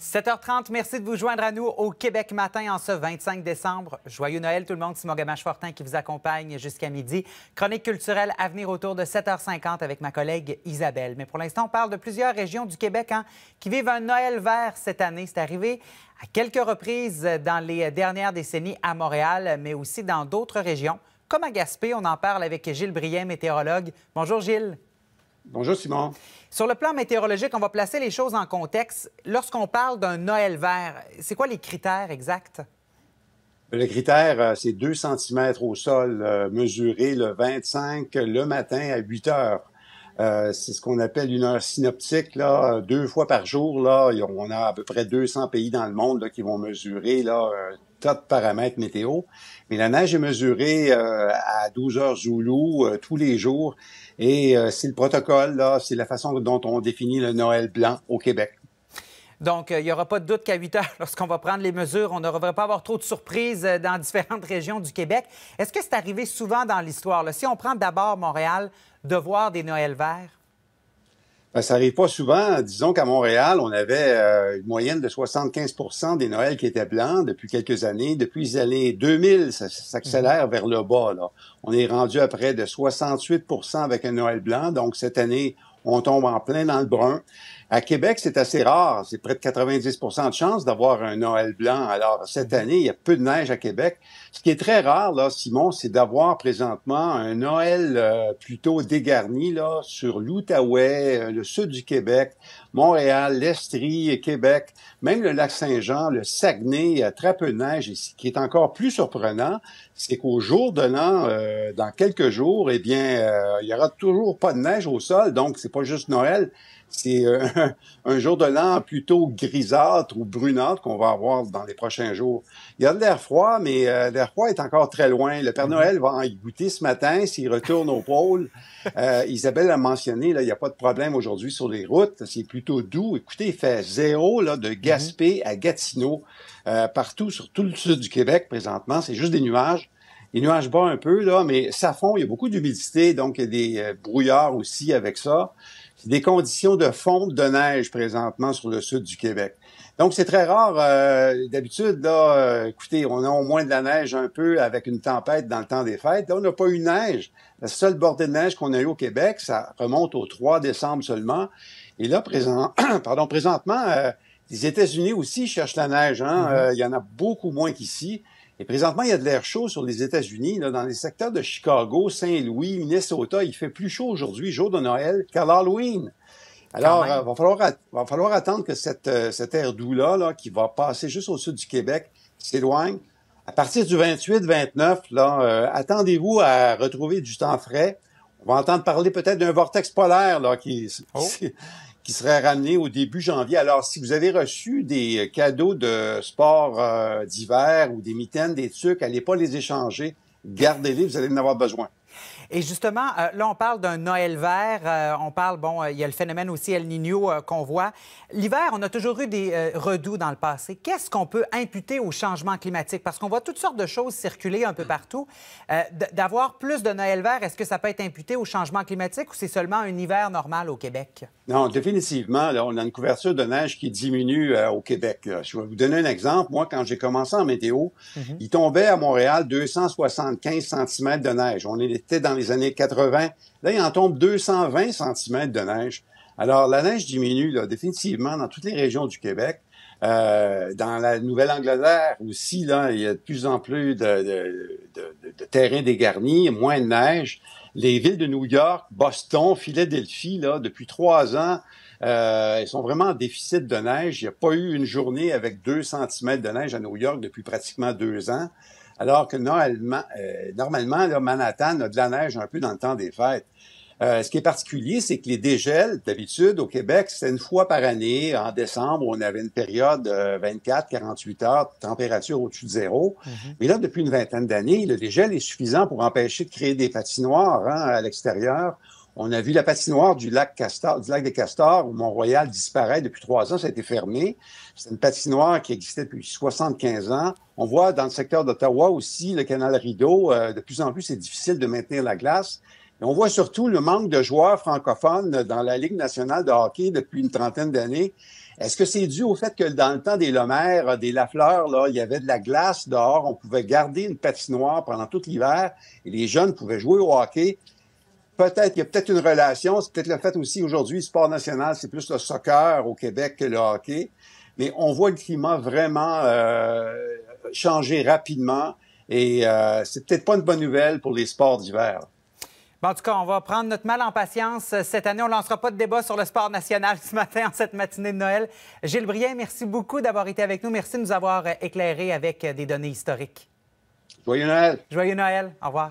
7h30, merci de vous joindre à nous au Québec matin en ce 25 décembre. Joyeux Noël tout le monde, c'est Mogamache fortin qui vous accompagne jusqu'à midi. Chronique culturelle à venir autour de 7h50 avec ma collègue Isabelle. Mais pour l'instant, on parle de plusieurs régions du Québec hein, qui vivent un Noël vert cette année. C'est arrivé à quelques reprises dans les dernières décennies à Montréal, mais aussi dans d'autres régions, comme à Gaspé. On en parle avec Gilles Briand, météorologue. Bonjour Gilles. Bonjour Simon. Sur le plan météorologique, on va placer les choses en contexte. Lorsqu'on parle d'un Noël vert, c'est quoi les critères exacts? Ben, le critère, euh, c'est 2 cm au sol, euh, mesuré le 25 le matin à 8 heures. Euh, c'est ce qu'on appelle une heure synoptique, là, deux fois par jour. Là, on a à peu près 200 pays dans le monde là, qui vont mesurer là, un tas de paramètres météo. Mais la neige est mesurée euh, à 12 heures Zoulou euh, tous les jours. Et c'est le protocole, là, c'est la façon dont on définit le Noël blanc au Québec. Donc, euh, il n'y aura pas de doute qu'à 8 heures, lorsqu'on va prendre les mesures, on ne devrait pas avoir trop de surprises euh, dans différentes régions du Québec. Est-ce que c'est arrivé souvent dans l'histoire? Si on prend d'abord Montréal, de voir des Noëls verts? Ben, ça n'arrive pas souvent. Disons qu'à Montréal, on avait euh, une moyenne de 75 des Noëls qui étaient blancs depuis quelques années. Depuis les années 2000, ça, mhm. s'accélère vers le bas. On est rendu à près de 68 avec un Noël blanc. Donc, cette année, on tombe en plein dans le brun. À Québec, c'est assez rare. C'est près de 90 de chance d'avoir un Noël blanc. Alors, cette mhm. année, il y a peu de neige à Québec. Ce qui est très rare, là, Simon, c'est d'avoir présentement un Noël euh, plutôt dégarni, là, sur l'Outaouais, euh, le sud du Québec, Montréal, l'Estrie, Québec, même le lac Saint-Jean, le Saguenay, il y a très peu de neige ici. Ce qui est encore plus surprenant, c'est qu'au jour de l'an, euh, dans quelques jours, eh bien, il y aura toujours pas de neige au sol. Donc, c'est c'est pas juste Noël, c'est euh, un jour de l'an plutôt grisâtre ou brunâtre qu'on va avoir dans les prochains jours. Il y a de l'air froid, mais euh, l'air froid est encore très loin. Le Père mm-hmm. Noël va en goûter ce matin s'il retourne au pôle. Euh, Isabelle a mentionné, il n'y a pas de problème aujourd'hui sur les routes. C'est plutôt doux. Écoutez, il fait zéro là, de mm-hmm. Gaspé à Gatineau. partout, sur tout le sud du Québec présentement, c'est juste des nuages. Il nuage bas un peu, là, mais ça fond, il y a beaucoup d'humidité, donc il y a des euh, brouillards aussi avec ça. Des conditions de fonte de neige présentement sur le sud du Québec. Donc, c'est très rare. Euh, d'habitude, là, euh, écoutez, on a au moins de la neige un peu avec une tempête dans le temps des fêtes. Là, on n'a pas eu de neige. La seule bordée de neige qu'on a eu au Québec, ça remonte au 3 décembre seulement. Et là, présent... pardon, présentement, les États-Unis aussi cherchent la neige. Hein. Mm-hmm. il y en a beaucoup moins qu'ici. Et présentement, il y a de l'air chaud sur les États-Unis. Dans les secteurs de Chicago, Saint-Louis, Minnesota, il fait plus chaud aujourd'hui, jour de Noël, qu'à l'Halloween. Alors, euh, va, falloir attendre que cette, euh, cette air doux-là, qui va passer juste au sud du Québec, s'éloigne. À partir du 28-29, là, euh, attendez-vous à retrouver du temps frais. On va entendre parler peut-être d'un vortex polaire là, qui, qui serait ramené au début janvier. Alors, si vous avez reçu des euh, cadeaux de sport euh, d'hiver ou des mitaines, des trucs, n'allez pas les échanger. Gardez-les, vous allez en avoir besoin. Et justement, euh, là, on parle d'un Noël vert. Euh, on parle, bon, euh, il y a le phénomène aussi El Niño qu'on voit. L'hiver, on a toujours eu des redoux dans le passé. Qu'est-ce qu'on peut imputer au changement climatique? Parce qu'on voit toutes sortes de choses circuler un peu partout. D'avoir plus de Noël vert, est-ce que ça peut être imputé au changement climatique ou c'est seulement un hiver normal au Québec? Non, définitivement, on a une couverture de neige qui diminue au Québec. Je vais vous donner un exemple. Moi, quand j'ai commencé en météo, mm-hmm. il tombait à Montréal 275 cm de neige. On est était dans les années 80. Là, il en tombe 220 cm de neige. Alors, la neige diminue là, définitivement dans toutes les régions du Québec. Euh, dans la Nouvelle-Angleterre aussi, là, il y a de plus en plus de, de, de, de terrains dégarnis, moins de neige. Les villes de New York, Boston, Philadelphie, là, depuis trois ans, euh, elles sont vraiment en déficit de neige. Il n'y a pas eu une journée avec 2 cm de neige à New York depuis pratiquement deux ans alors que normalement, euh, Manhattan a de la neige un peu dans le temps des fêtes. Euh, ce qui est particulier, c'est que les dégels, d'habitude, au Québec, c'était une fois par année. En décembre, on avait une période euh, de 24-48 heures, température au-dessus de zéro. Mhm. Mais là, depuis une vingtaine d'années, le dégel est suffisant pour empêcher de créer des patinoires hein, à l'extérieur on a vu la patinoire du lac, Castor, des Castors Mont-Royal disparaît depuis trois ans. Ça a été fermé. C'est une patinoire qui existait depuis 75 ans. On voit dans le secteur d'Ottawa aussi le canal Rideau. Euh, de plus en plus, c'est difficile de maintenir la glace. Et on voit surtout le manque de joueurs francophones dans la Ligue nationale de hockey depuis une trentaine d'années. Est-ce que c'est dû au fait que dans le temps des Lomères, des Lafleur, il y avait de la glace dehors, on pouvait garder une patinoire pendant tout l'hiver et les jeunes pouvaient jouer au hockey? peut-être, qu'il y a peut-être une relation. C'est peut-être le fait aussi aujourd'hui, sport national, c'est plus le soccer au Québec que le hockey. Mais on voit le climat vraiment euh, changer rapidement et euh, c'est peut-être pas une bonne nouvelle pour les sports d'hiver. Ben, en tout cas, on va prendre notre mal en patience. Euh, cette année, on ne lancera pas de débat sur le sport national ce matin, en cette matinée de Noël. Gilles Brien, merci beaucoup d'avoir été avec nous. Merci de nous avoir éclairés avec des données historiques. Joyeux Noël. Joyeux Noël. Au revoir.